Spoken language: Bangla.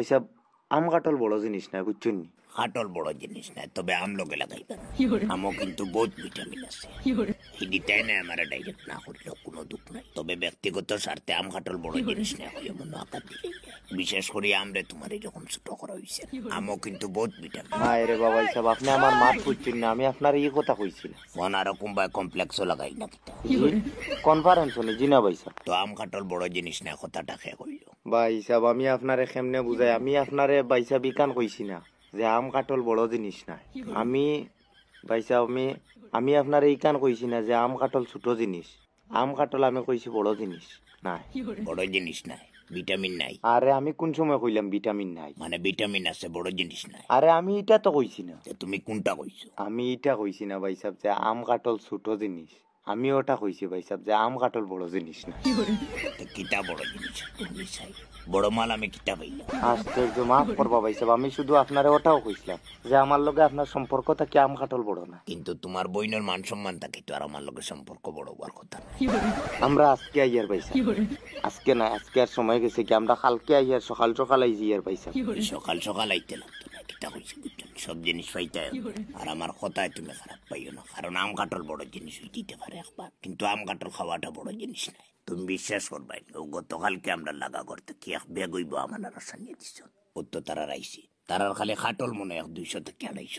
এইসব আম কাটল বড় জিনিস না বুঝছেন কাটল বড় জিনিস না তবে আম লোকে লাগাইবা আমও কিন্তু বহুত ভিটামিন আছে না আমার ডাইরেক্ট না কোনো দুঃখ নাই তবে ব্যক্তিগত স্বার্থে আম কাটল বড় জিনিস না হয়ে মনে আকার দিলে বিশেষ করে আমরে তোমার এরকম ছোট করা হয়েছে আমও কিন্তু বহুত ভিটামিন হায় রে বাবা আপনি আমার মাত করছেন না আমি আপনার ইয়ে কথা কইছি মন আরো কোম্পায় কমপ্লেক্সও লাগাই না কনফারেন্স হলে জিনা ভাই তো আম কাটল বড় জিনিস না কথাটা খেয়ে কইল বা হিসাব আমি আপনারে কেমনে বুঝাই আমি আপনারে বাইসা বিকান কইছি না যে আম কাঠল বড় জিনিস না আমি বাইসা আমি আমি আপনারে ইকান কইছি না যে আম কাঠল ছোট জিনিস আম কাঠল আমি কইছি বড় জিনিস নাই বড় জিনিস নাই ভিটামিন নাই আরে আমি কোন সময় কইলাম ভিটামিন নাই মানে ভিটামিন আছে বড় জিনিস নাই আরে আমি এটা তো কইছি না তুমি কোনটা কইছো আমি এটা কইছি না ভাই সাহেব যে আম কাঠল ছোট জিনিস আমি ওটা হইছি ভাই সাহেব যে আম কাটল বড় জিনিস না কিতা বড় জিনিস বড় মাল আমি কিতা পাই আশ্চর্য মাফ করবা ভাই সাহেব আমি শুধু আপনারে ওটাও কইছিলাম যে আমার লগে আপনার সম্পর্ক থাকে আম কাটল বড় না কিন্তু তোমার বইনের মান সম্মান থাকে তো আর আমার লগে সম্পর্ক বড় হওয়ার কথা না আমরা আজকে আইয়ার ভাই সাহেব আজকে না আজকে আর সময় গেছে কি আমরা কালকে আইয়ার সকাল সকাল আইজি ইয়ার ভাই সাহেব সকাল সকাল আইতে লাগতো না কিতা কইছি সব জিনিস পাইতে আর আমার কথায় তুমি খারাপ পাইও না কারণ আম কাঁঠাল বড় জিনিস দিতে পারে একবার কিন্তু আম কাঁঠাল খাওয়াটা বড় জিনিস নাই তুমি বিশ্বাস করবাই ও গতকালকে আমরা লাগা করতে কি এক বেগইব আমার আর সানিয়ে দিছ ও তো তারা রাইছি তারার খালি খাটল মনে এক দুইশো থেকে আড়াইশো